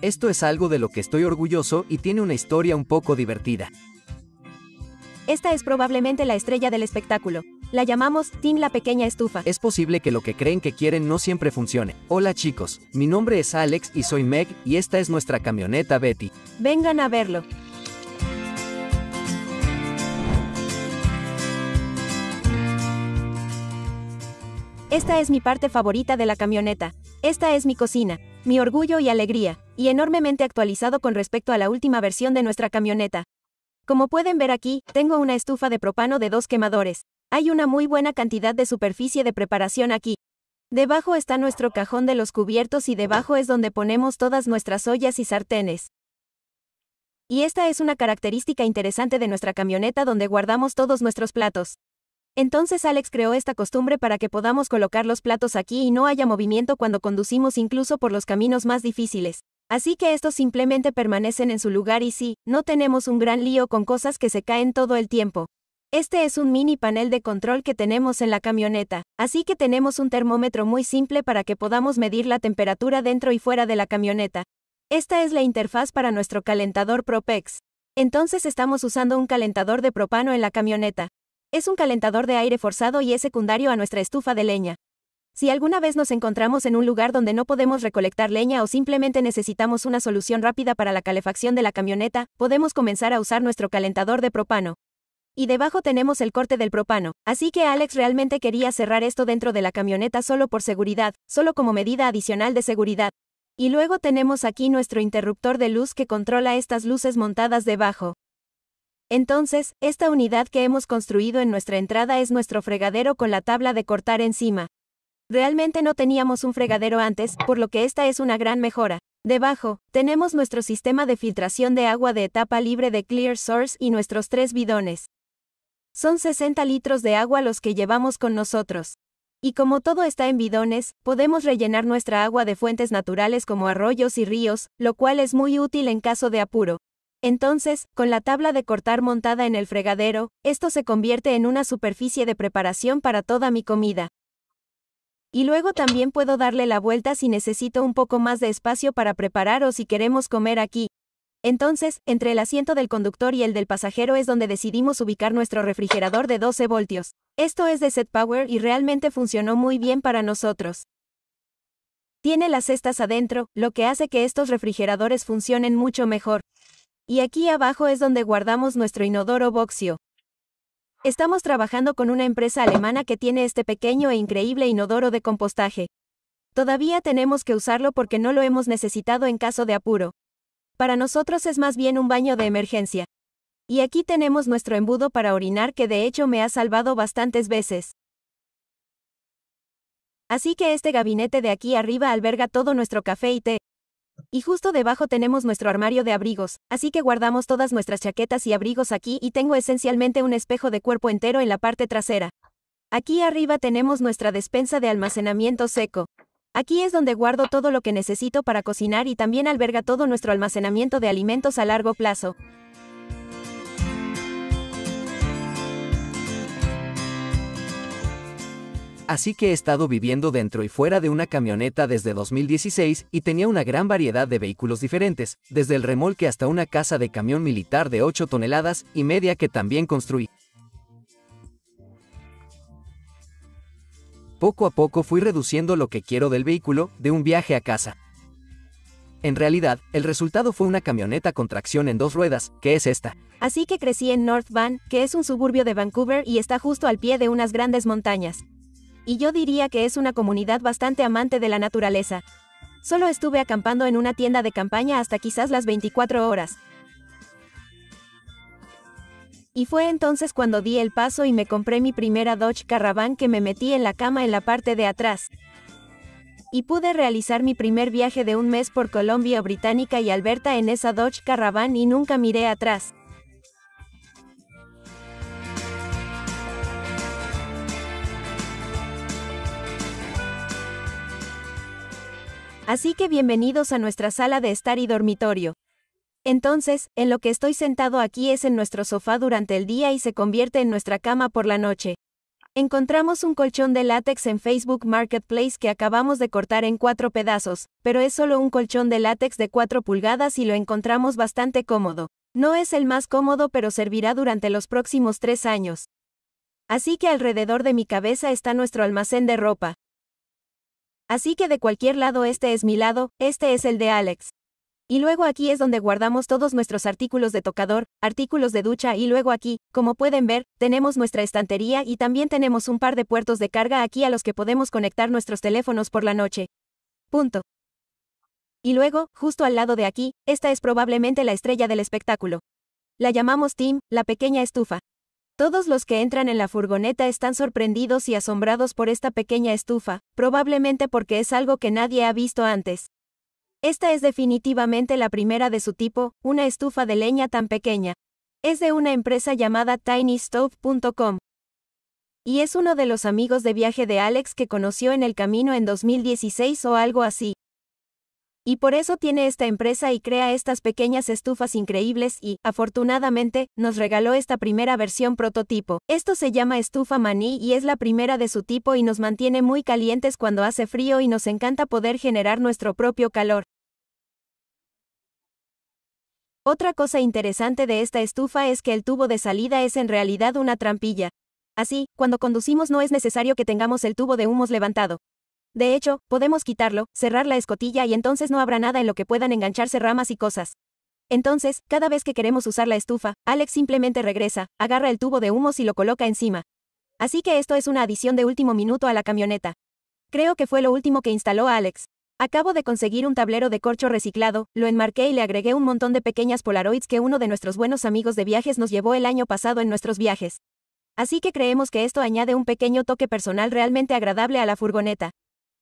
Esto es algo de lo que estoy orgulloso y tiene una historia un poco divertida. Esta es probablemente la estrella del espectáculo. La llamamos Tim la pequeña estufa. Es posible que lo que creen que quieren no siempre funcione. Hola chicos, mi nombre es Alex y soy Meg y esta es nuestra camioneta Betty. Vengan a verlo. Esta es mi parte favorita de la camioneta. Esta es mi cocina, mi orgullo y alegría y enormemente actualizado con respecto a la última versión de nuestra camioneta. Como pueden ver aquí, tengo una estufa de propano de dos quemadores. Hay una muy buena cantidad de superficie de preparación aquí. Debajo está nuestro cajón de los cubiertos y debajo es donde ponemos todas nuestras ollas y sartenes. Y esta es una característica interesante de nuestra camioneta donde guardamos todos nuestros platos. Entonces Alex creó esta costumbre para que podamos colocar los platos aquí y no haya movimiento cuando conducimos incluso por los caminos más difíciles. Así que estos simplemente permanecen en su lugar y sí, no tenemos un gran lío con cosas que se caen todo el tiempo. Este es un mini panel de control que tenemos en la camioneta, así que tenemos un termómetro muy simple para que podamos medir la temperatura dentro y fuera de la camioneta. Esta es la interfaz para nuestro calentador Propex. Entonces estamos usando un calentador de propano en la camioneta. Es un calentador de aire forzado y es secundario a nuestra estufa de leña. Si alguna vez nos encontramos en un lugar donde no podemos recolectar leña o simplemente necesitamos una solución rápida para la calefacción de la camioneta, podemos comenzar a usar nuestro calentador de propano. Y debajo tenemos el corte del propano, así que Alex realmente quería cerrar esto dentro de la camioneta solo por seguridad, solo como medida adicional de seguridad. Y luego tenemos aquí nuestro interruptor de luz que controla estas luces montadas debajo. Entonces, esta unidad que hemos construido en nuestra entrada es nuestro fregadero con la tabla de cortar encima. Realmente no teníamos un fregadero antes, por lo que esta es una gran mejora. Debajo, tenemos nuestro sistema de filtración de agua de etapa libre de Clear Source y nuestros tres bidones. Son 60 litros de agua los que llevamos con nosotros. Y como todo está en bidones, podemos rellenar nuestra agua de fuentes naturales como arroyos y ríos, lo cual es muy útil en caso de apuro. Entonces, con la tabla de cortar montada en el fregadero, esto se convierte en una superficie de preparación para toda mi comida. Y luego también puedo darle la vuelta si necesito un poco más de espacio para preparar o si queremos comer aquí. Entonces, entre el asiento del conductor y el del pasajero es donde decidimos ubicar nuestro refrigerador de 12 voltios. Esto es de Set Power y realmente funcionó muy bien para nosotros. Tiene las cestas adentro, lo que hace que estos refrigeradores funcionen mucho mejor. Y aquí abajo es donde guardamos nuestro inodoro boxio. Estamos trabajando con una empresa alemana que tiene este pequeño e increíble inodoro de compostaje. Todavía tenemos que usarlo porque no lo hemos necesitado en caso de apuro. Para nosotros es más bien un baño de emergencia. Y aquí tenemos nuestro embudo para orinar que de hecho me ha salvado bastantes veces. Así que este gabinete de aquí arriba alberga todo nuestro café y té, y justo debajo tenemos nuestro armario de abrigos, así que guardamos todas nuestras chaquetas y abrigos aquí y tengo esencialmente un espejo de cuerpo entero en la parte trasera. Aquí arriba tenemos nuestra despensa de almacenamiento seco. Aquí es donde guardo todo lo que necesito para cocinar y también alberga todo nuestro almacenamiento de alimentos a largo plazo. así que he estado viviendo dentro y fuera de una camioneta desde 2016 y tenía una gran variedad de vehículos diferentes, desde el remolque hasta una casa de camión militar de 8 toneladas y media que también construí. Poco a poco fui reduciendo lo que quiero del vehículo, de un viaje a casa. En realidad, el resultado fue una camioneta con tracción en dos ruedas, que es esta. Así que crecí en North Van, que es un suburbio de Vancouver y está justo al pie de unas grandes montañas y yo diría que es una comunidad bastante amante de la naturaleza. Solo estuve acampando en una tienda de campaña hasta quizás las 24 horas. Y fue entonces cuando di el paso y me compré mi primera Dodge Caravan que me metí en la cama en la parte de atrás. Y pude realizar mi primer viaje de un mes por Colombia Británica y Alberta en esa Dodge Caravan y nunca miré atrás. Así que bienvenidos a nuestra sala de estar y dormitorio. Entonces, en lo que estoy sentado aquí es en nuestro sofá durante el día y se convierte en nuestra cama por la noche. Encontramos un colchón de látex en Facebook Marketplace que acabamos de cortar en cuatro pedazos, pero es solo un colchón de látex de cuatro pulgadas y lo encontramos bastante cómodo. No es el más cómodo pero servirá durante los próximos tres años. Así que alrededor de mi cabeza está nuestro almacén de ropa. Así que de cualquier lado este es mi lado, este es el de Alex. Y luego aquí es donde guardamos todos nuestros artículos de tocador, artículos de ducha y luego aquí, como pueden ver, tenemos nuestra estantería y también tenemos un par de puertos de carga aquí a los que podemos conectar nuestros teléfonos por la noche. Punto. Y luego, justo al lado de aquí, esta es probablemente la estrella del espectáculo. La llamamos Tim, la pequeña estufa. Todos los que entran en la furgoneta están sorprendidos y asombrados por esta pequeña estufa, probablemente porque es algo que nadie ha visto antes. Esta es definitivamente la primera de su tipo, una estufa de leña tan pequeña. Es de una empresa llamada tinystove.com. Y es uno de los amigos de viaje de Alex que conoció en el camino en 2016 o algo así. Y por eso tiene esta empresa y crea estas pequeñas estufas increíbles y, afortunadamente, nos regaló esta primera versión prototipo. Esto se llama estufa maní y es la primera de su tipo y nos mantiene muy calientes cuando hace frío y nos encanta poder generar nuestro propio calor. Otra cosa interesante de esta estufa es que el tubo de salida es en realidad una trampilla. Así, cuando conducimos no es necesario que tengamos el tubo de humos levantado. De hecho, podemos quitarlo, cerrar la escotilla y entonces no habrá nada en lo que puedan engancharse ramas y cosas. Entonces, cada vez que queremos usar la estufa, Alex simplemente regresa, agarra el tubo de humos y lo coloca encima. Así que esto es una adición de último minuto a la camioneta. Creo que fue lo último que instaló Alex. Acabo de conseguir un tablero de corcho reciclado, lo enmarqué y le agregué un montón de pequeñas polaroids que uno de nuestros buenos amigos de viajes nos llevó el año pasado en nuestros viajes. Así que creemos que esto añade un pequeño toque personal realmente agradable a la furgoneta.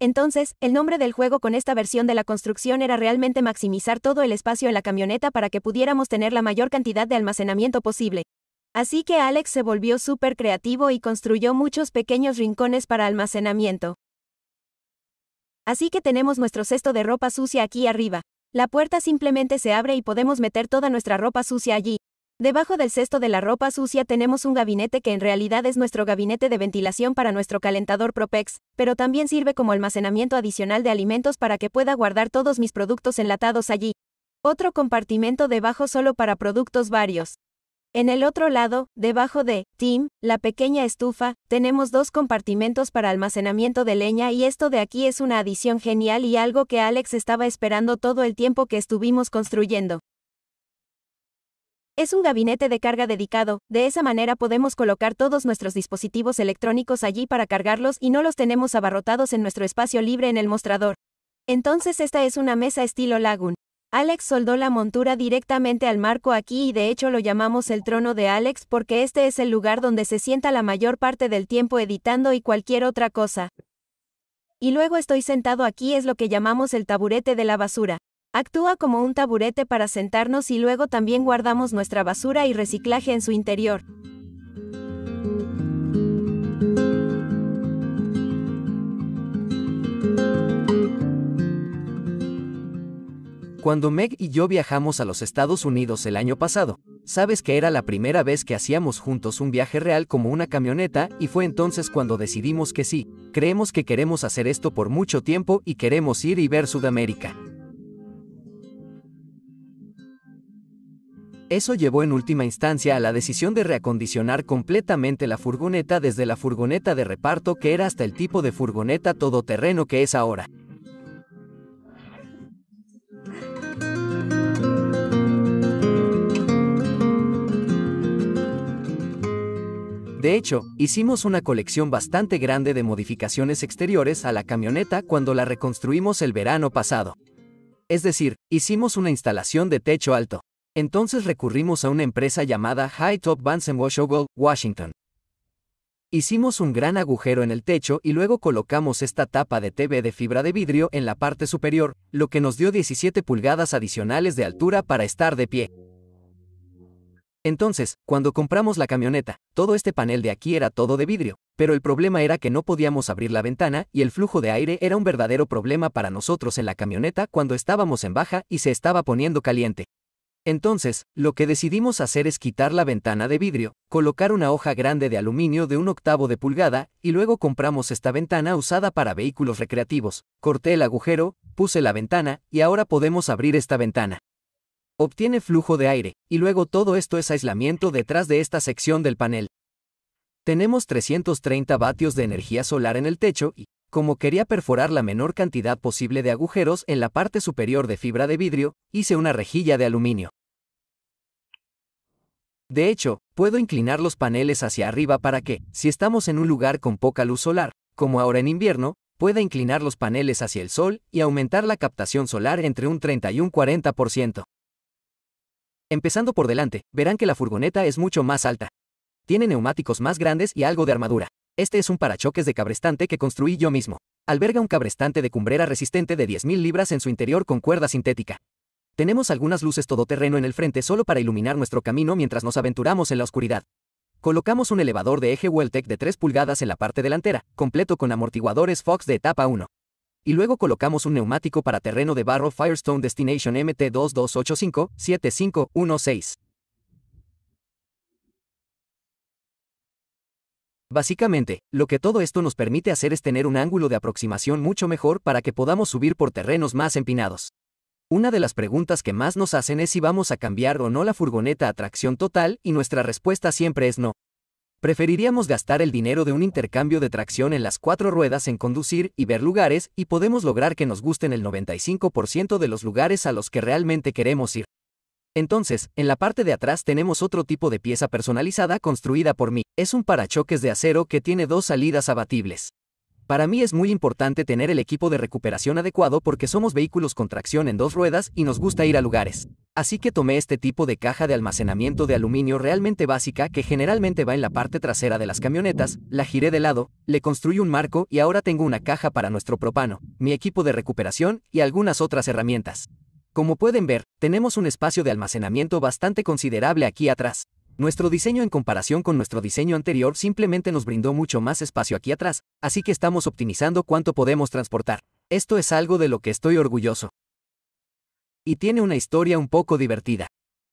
Entonces, el nombre del juego con esta versión de la construcción era realmente maximizar todo el espacio en la camioneta para que pudiéramos tener la mayor cantidad de almacenamiento posible. Así que Alex se volvió súper creativo y construyó muchos pequeños rincones para almacenamiento. Así que tenemos nuestro cesto de ropa sucia aquí arriba. La puerta simplemente se abre y podemos meter toda nuestra ropa sucia allí. Debajo del cesto de la ropa sucia tenemos un gabinete que en realidad es nuestro gabinete de ventilación para nuestro calentador Propex, pero también sirve como almacenamiento adicional de alimentos para que pueda guardar todos mis productos enlatados allí. Otro compartimento debajo solo para productos varios. En el otro lado, debajo de Tim, la pequeña estufa, tenemos dos compartimentos para almacenamiento de leña y esto de aquí es una adición genial y algo que Alex estaba esperando todo el tiempo que estuvimos construyendo. Es un gabinete de carga dedicado, de esa manera podemos colocar todos nuestros dispositivos electrónicos allí para cargarlos y no los tenemos abarrotados en nuestro espacio libre en el mostrador. Entonces esta es una mesa estilo Lagoon. Alex soldó la montura directamente al marco aquí y de hecho lo llamamos el trono de Alex porque este es el lugar donde se sienta la mayor parte del tiempo editando y cualquier otra cosa. Y luego estoy sentado aquí es lo que llamamos el taburete de la basura. Actúa como un taburete para sentarnos y luego también guardamos nuestra basura y reciclaje en su interior. Cuando Meg y yo viajamos a los Estados Unidos el año pasado, sabes que era la primera vez que hacíamos juntos un viaje real como una camioneta y fue entonces cuando decidimos que sí, creemos que queremos hacer esto por mucho tiempo y queremos ir y ver Sudamérica. Eso llevó en última instancia a la decisión de reacondicionar completamente la furgoneta desde la furgoneta de reparto que era hasta el tipo de furgoneta todoterreno que es ahora. De hecho, hicimos una colección bastante grande de modificaciones exteriores a la camioneta cuando la reconstruimos el verano pasado. Es decir, hicimos una instalación de techo alto, entonces recurrimos a una empresa llamada High Top Bands Ogle, Washington. Hicimos un gran agujero en el techo y luego colocamos esta tapa de TV de fibra de vidrio en la parte superior, lo que nos dio 17 pulgadas adicionales de altura para estar de pie. Entonces, cuando compramos la camioneta, todo este panel de aquí era todo de vidrio, pero el problema era que no podíamos abrir la ventana y el flujo de aire era un verdadero problema para nosotros en la camioneta cuando estábamos en baja y se estaba poniendo caliente. Entonces, lo que decidimos hacer es quitar la ventana de vidrio, colocar una hoja grande de aluminio de un octavo de pulgada, y luego compramos esta ventana usada para vehículos recreativos. Corté el agujero, puse la ventana, y ahora podemos abrir esta ventana. Obtiene flujo de aire, y luego todo esto es aislamiento detrás de esta sección del panel. Tenemos 330 vatios de energía solar en el techo y, como quería perforar la menor cantidad posible de agujeros en la parte superior de fibra de vidrio, hice una rejilla de aluminio. De hecho, puedo inclinar los paneles hacia arriba para que, si estamos en un lugar con poca luz solar, como ahora en invierno, pueda inclinar los paneles hacia el sol y aumentar la captación solar entre un 30 y un 40%. Empezando por delante, verán que la furgoneta es mucho más alta. Tiene neumáticos más grandes y algo de armadura. Este es un parachoques de cabrestante que construí yo mismo. Alberga un cabrestante de cumbrera resistente de 10.000 libras en su interior con cuerda sintética. Tenemos algunas luces todoterreno en el frente solo para iluminar nuestro camino mientras nos aventuramos en la oscuridad. Colocamos un elevador de eje Weltec de 3 pulgadas en la parte delantera, completo con amortiguadores Fox de etapa 1. Y luego colocamos un neumático para terreno de barro Firestone Destination mt 7516 Básicamente, lo que todo esto nos permite hacer es tener un ángulo de aproximación mucho mejor para que podamos subir por terrenos más empinados. Una de las preguntas que más nos hacen es si vamos a cambiar o no la furgoneta a tracción total y nuestra respuesta siempre es no. Preferiríamos gastar el dinero de un intercambio de tracción en las cuatro ruedas en conducir y ver lugares y podemos lograr que nos gusten el 95% de los lugares a los que realmente queremos ir. Entonces, en la parte de atrás tenemos otro tipo de pieza personalizada construida por mí. Es un parachoques de acero que tiene dos salidas abatibles. Para mí es muy importante tener el equipo de recuperación adecuado porque somos vehículos con tracción en dos ruedas y nos gusta ir a lugares. Así que tomé este tipo de caja de almacenamiento de aluminio realmente básica que generalmente va en la parte trasera de las camionetas, la giré de lado, le construí un marco y ahora tengo una caja para nuestro propano, mi equipo de recuperación y algunas otras herramientas. Como pueden ver, tenemos un espacio de almacenamiento bastante considerable aquí atrás. Nuestro diseño en comparación con nuestro diseño anterior simplemente nos brindó mucho más espacio aquí atrás, así que estamos optimizando cuánto podemos transportar. Esto es algo de lo que estoy orgulloso. Y tiene una historia un poco divertida.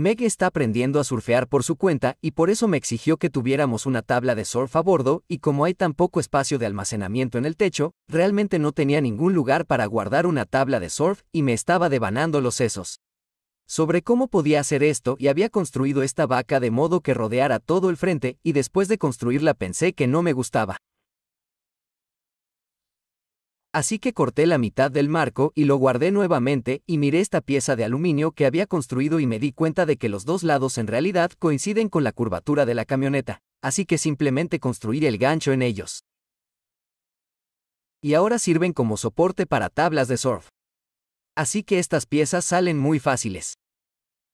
Meg está aprendiendo a surfear por su cuenta y por eso me exigió que tuviéramos una tabla de surf a bordo y como hay tan poco espacio de almacenamiento en el techo, realmente no tenía ningún lugar para guardar una tabla de surf y me estaba devanando los sesos. Sobre cómo podía hacer esto y había construido esta vaca de modo que rodeara todo el frente y después de construirla pensé que no me gustaba. Así que corté la mitad del marco y lo guardé nuevamente y miré esta pieza de aluminio que había construido y me di cuenta de que los dos lados en realidad coinciden con la curvatura de la camioneta, así que simplemente construí el gancho en ellos. Y ahora sirven como soporte para tablas de surf. Así que estas piezas salen muy fáciles.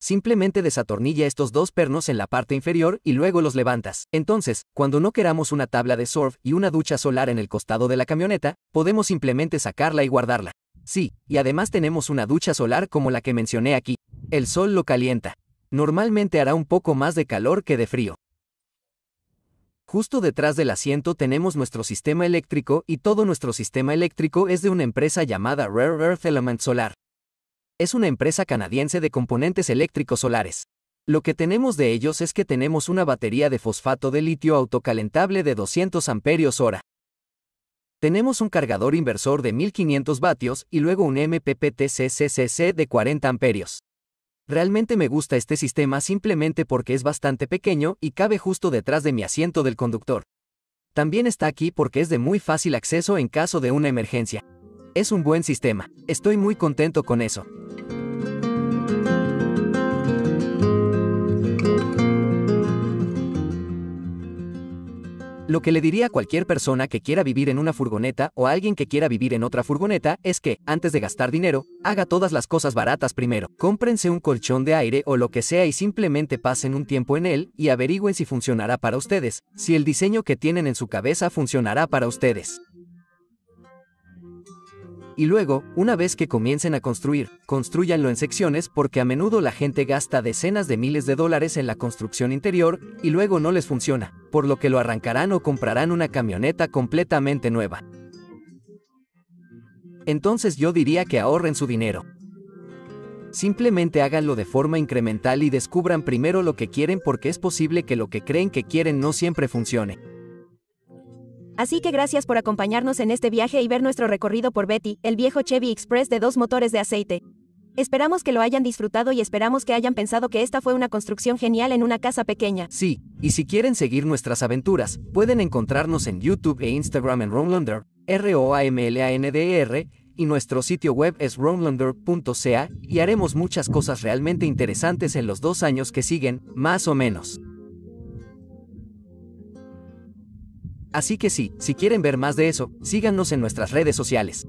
Simplemente desatornilla estos dos pernos en la parte inferior y luego los levantas. Entonces, cuando no queramos una tabla de surf y una ducha solar en el costado de la camioneta, podemos simplemente sacarla y guardarla. Sí, y además tenemos una ducha solar como la que mencioné aquí. El sol lo calienta. Normalmente hará un poco más de calor que de frío. Justo detrás del asiento tenemos nuestro sistema eléctrico y todo nuestro sistema eléctrico es de una empresa llamada Rare Earth Element Solar es una empresa canadiense de componentes eléctricos solares. Lo que tenemos de ellos es que tenemos una batería de fosfato de litio autocalentable de 200 amperios hora. Tenemos un cargador inversor de 1500 vatios y luego un mppt de 40 amperios. Realmente me gusta este sistema simplemente porque es bastante pequeño y cabe justo detrás de mi asiento del conductor. También está aquí porque es de muy fácil acceso en caso de una emergencia. Es un buen sistema. Estoy muy contento con eso. Lo que le diría a cualquier persona que quiera vivir en una furgoneta o alguien que quiera vivir en otra furgoneta es que, antes de gastar dinero, haga todas las cosas baratas primero. Cómprense un colchón de aire o lo que sea y simplemente pasen un tiempo en él y averigüen si funcionará para ustedes, si el diseño que tienen en su cabeza funcionará para ustedes. Y luego, una vez que comiencen a construir, construyanlo en secciones porque a menudo la gente gasta decenas de miles de dólares en la construcción interior y luego no les funciona, por lo que lo arrancarán o comprarán una camioneta completamente nueva. Entonces yo diría que ahorren su dinero. Simplemente háganlo de forma incremental y descubran primero lo que quieren porque es posible que lo que creen que quieren no siempre funcione. Así que gracias por acompañarnos en este viaje y ver nuestro recorrido por Betty, el viejo Chevy Express de dos motores de aceite. Esperamos que lo hayan disfrutado y esperamos que hayan pensado que esta fue una construcción genial en una casa pequeña. Sí, y si quieren seguir nuestras aventuras, pueden encontrarnos en YouTube e Instagram en Romlander, R-O-A-M-L-A-N-D-R, e y nuestro sitio web es romlander.ca, y haremos muchas cosas realmente interesantes en los dos años que siguen, más o menos. Así que sí, si quieren ver más de eso, síganos en nuestras redes sociales.